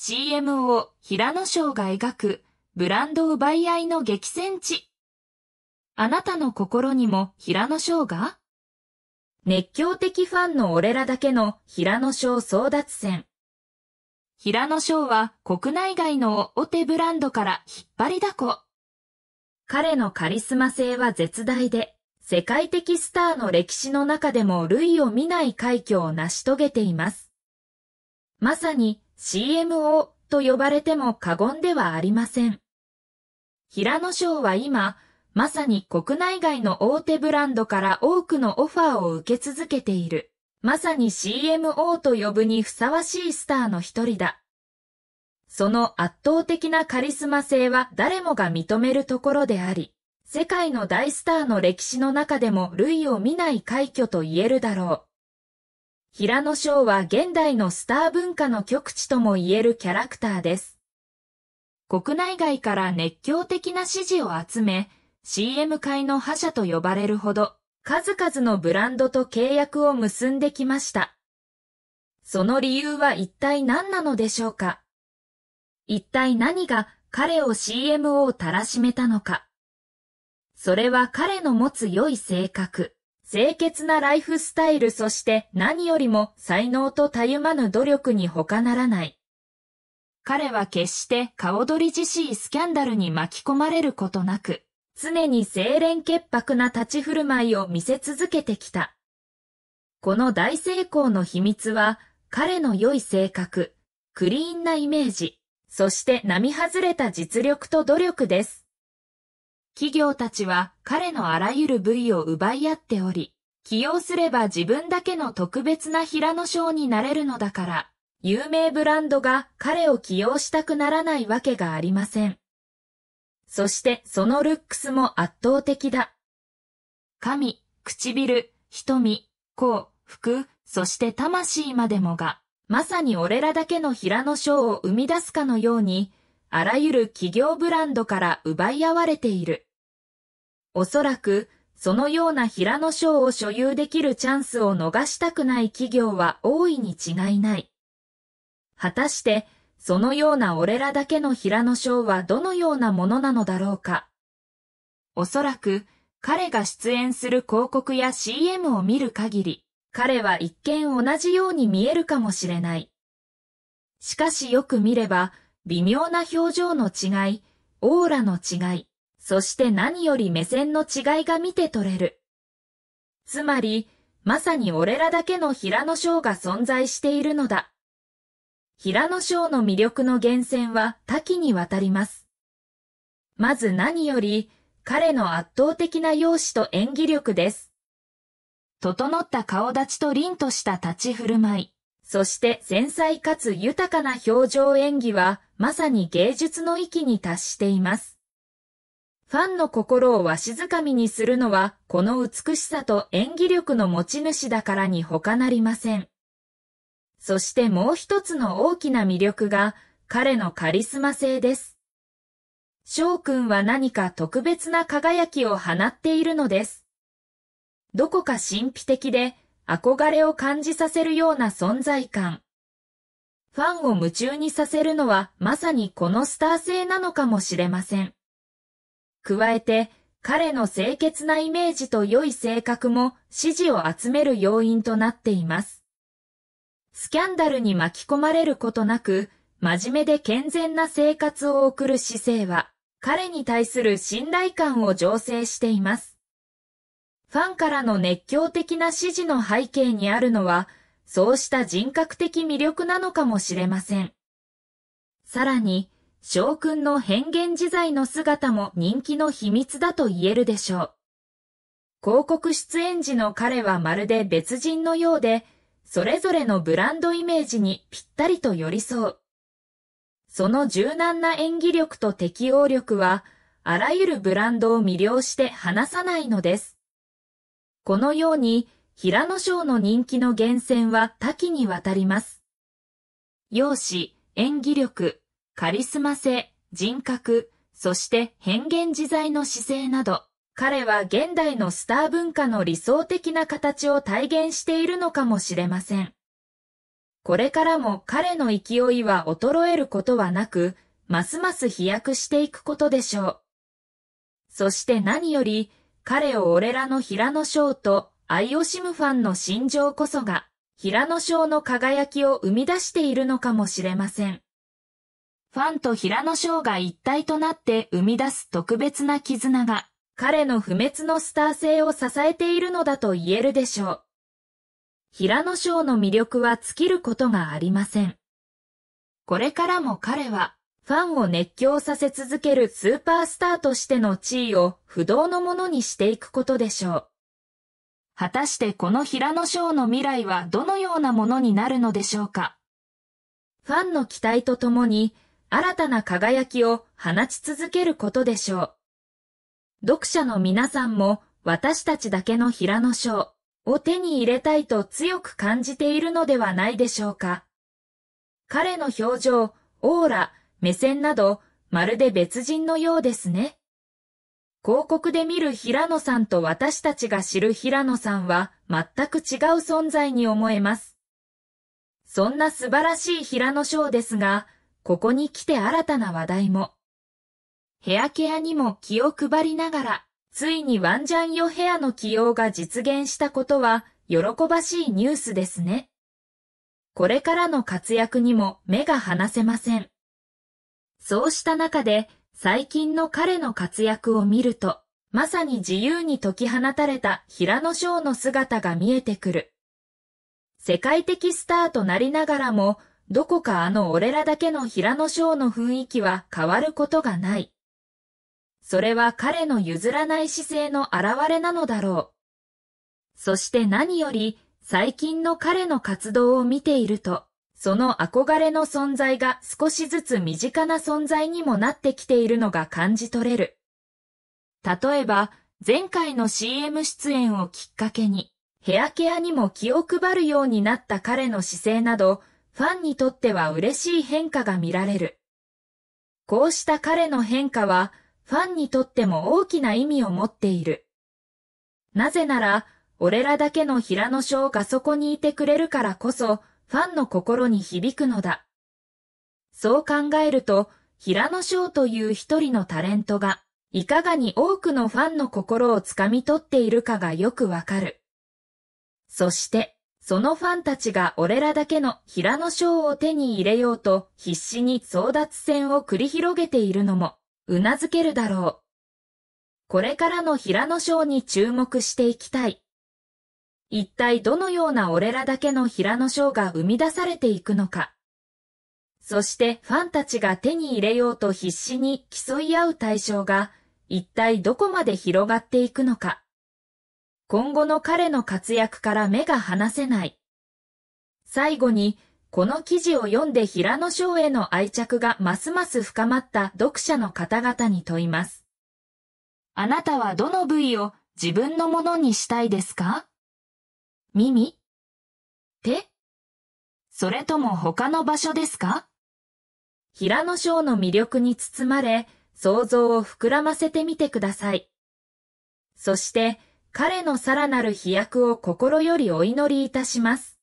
CMO 平野翔が描くブランド奪い合いの激戦地。あなたの心にも平野翔が熱狂的ファンの俺らだけの平野翔争奪戦。平野翔は国内外の大手ブランドから引っ張りだこ。彼のカリスマ性は絶大で、世界的スターの歴史の中でも類を見ない快挙を成し遂げています。まさに CMO と呼ばれても過言ではありません。平野賞は今、まさに国内外の大手ブランドから多くのオファーを受け続けている。まさに CMO と呼ぶにふさわしいスターの一人だ。その圧倒的なカリスマ性は誰もが認めるところであり、世界の大スターの歴史の中でも類を見ない快挙と言えるだろう。平野翔は現代のスター文化の極地とも言えるキャラクターです。国内外から熱狂的な支持を集め、CM 界の覇者と呼ばれるほど、数々のブランドと契約を結んできました。その理由は一体何なのでしょうか一体何が彼を CMO をたらしめたのかそれは彼の持つ良い性格。清潔なライフスタイルそして何よりも才能とたゆまぬ努力に他ならない。彼は決して顔取り自身スキャンダルに巻き込まれることなく、常に清廉潔白な立ち振る舞いを見せ続けてきた。この大成功の秘密は、彼の良い性格、クリーンなイメージ、そして並外れた実力と努力です。企業たちは彼のあらゆる部位を奪い合っており、起用すれば自分だけの特別な平野賞になれるのだから、有名ブランドが彼を起用したくならないわけがありません。そしてそのルックスも圧倒的だ。髪、唇、瞳、甲、服、そして魂までもが、まさに俺らだけの平野賞を生み出すかのように、あらゆる企業ブランドから奪い合われている。おそらく、そのような平野賞を所有できるチャンスを逃したくない企業は大いに違いない。果たして、そのような俺らだけの平野賞はどのようなものなのだろうか。おそらく、彼が出演する広告や CM を見る限り、彼は一見同じように見えるかもしれない。しかしよく見れば、微妙な表情の違い、オーラの違い、そして何より目線の違いが見て取れる。つまり、まさに俺らだけの平野翔が存在しているのだ。平野翔の魅力の源泉は多岐にわたります。まず何より、彼の圧倒的な容姿と演技力です。整った顔立ちと凛とした立ち振る舞い。そして繊細かつ豊かな表情演技は、まさに芸術の域に達しています。ファンの心をわしづかみにするのは、この美しさと演技力の持ち主だからに他なりません。そしてもう一つの大きな魅力が、彼のカリスマ性です。翔くんは何か特別な輝きを放っているのです。どこか神秘的で、憧れを感じさせるような存在感。ファンを夢中にさせるのはまさにこのスター性なのかもしれません。加えて、彼の清潔なイメージと良い性格も支持を集める要因となっています。スキャンダルに巻き込まれることなく、真面目で健全な生活を送る姿勢は、彼に対する信頼感を醸成しています。ファンからの熱狂的な支持の背景にあるのは、そうした人格的魅力なのかもしれません。さらに、将軍の変幻自在の姿も人気の秘密だと言えるでしょう。広告出演時の彼はまるで別人のようで、それぞれのブランドイメージにぴったりと寄り添う。その柔軟な演技力と適応力は、あらゆるブランドを魅了して離さないのです。このように、平野章の人気の源泉は多岐にわたります。容姿、演技力、カリスマ性、人格、そして変幻自在の姿勢など、彼は現代のスター文化の理想的な形を体現しているのかもしれません。これからも彼の勢いは衰えることはなく、ますます飛躍していくことでしょう。そして何より、彼を俺らの平野翔と愛をしむファンの心情こそが、平野翔の輝きを生み出しているのかもしれません。ファンと平野翔が一体となって生み出す特別な絆が、彼の不滅のスター性を支えているのだと言えるでしょう。平野翔の魅力は尽きることがありません。これからも彼は、ファンを熱狂させ続けるスーパースターとしての地位を不動のものにしていくことでしょう。果たしてこの平野賞の未来はどのようなものになるのでしょうか。ファンの期待とともに、新たな輝きを放ち続けることでしょう。読者の皆さんも私たちだけの平野賞を手に入れたいと強く感じているのではないでしょうか。彼の表情、オーラ、目線など、まるで別人のようですね。広告で見る平野さんと私たちが知る平野さんは全く違う存在に思えます。そんな素晴らしい平野賞ですが、ここに来て新たな話題も。ヘアケアにも気を配りながら、ついにワンジャンヨヘアの起用が実現したことは、喜ばしいニュースですね。これからの活躍にも目が離せません。そうした中で、最近の彼の活躍を見ると、まさに自由に解き放たれた平野翔の姿が見えてくる。世界的スターとなりながらも、どこかあの俺らだけの平野翔の雰囲気は変わることがない。それは彼の譲らない姿勢の表れなのだろう。そして何より、最近の彼の活動を見ていると、その憧れの存在が少しずつ身近な存在にもなってきているのが感じ取れる。例えば、前回の CM 出演をきっかけに、ヘアケアにも気を配るようになった彼の姿勢など、ファンにとっては嬉しい変化が見られる。こうした彼の変化は、ファンにとっても大きな意味を持っている。なぜなら、俺らだけの平野翔がそこにいてくれるからこそ、ファンの心に響くのだ。そう考えると、平野翔という一人のタレントが、いかがに多くのファンの心をつかみ取っているかがよくわかる。そして、そのファンたちが俺らだけの平野翔を手に入れようと必死に争奪戦を繰り広げているのも、うなずけるだろう。これからの平野翔に注目していきたい。一体どのような俺らだけの平野翔が生み出されていくのか。そしてファンたちが手に入れようと必死に競い合う対象が、一体どこまで広がっていくのか。今後の彼の活躍から目が離せない。最後に、この記事を読んで平野翔への愛着がますます深まった読者の方々に問います。あなたはどの部位を自分のものにしたいですか耳手それとも他の場所ですか平野翔の魅力に包まれ、想像を膨らませてみてください。そして、彼のさらなる飛躍を心よりお祈りいたします。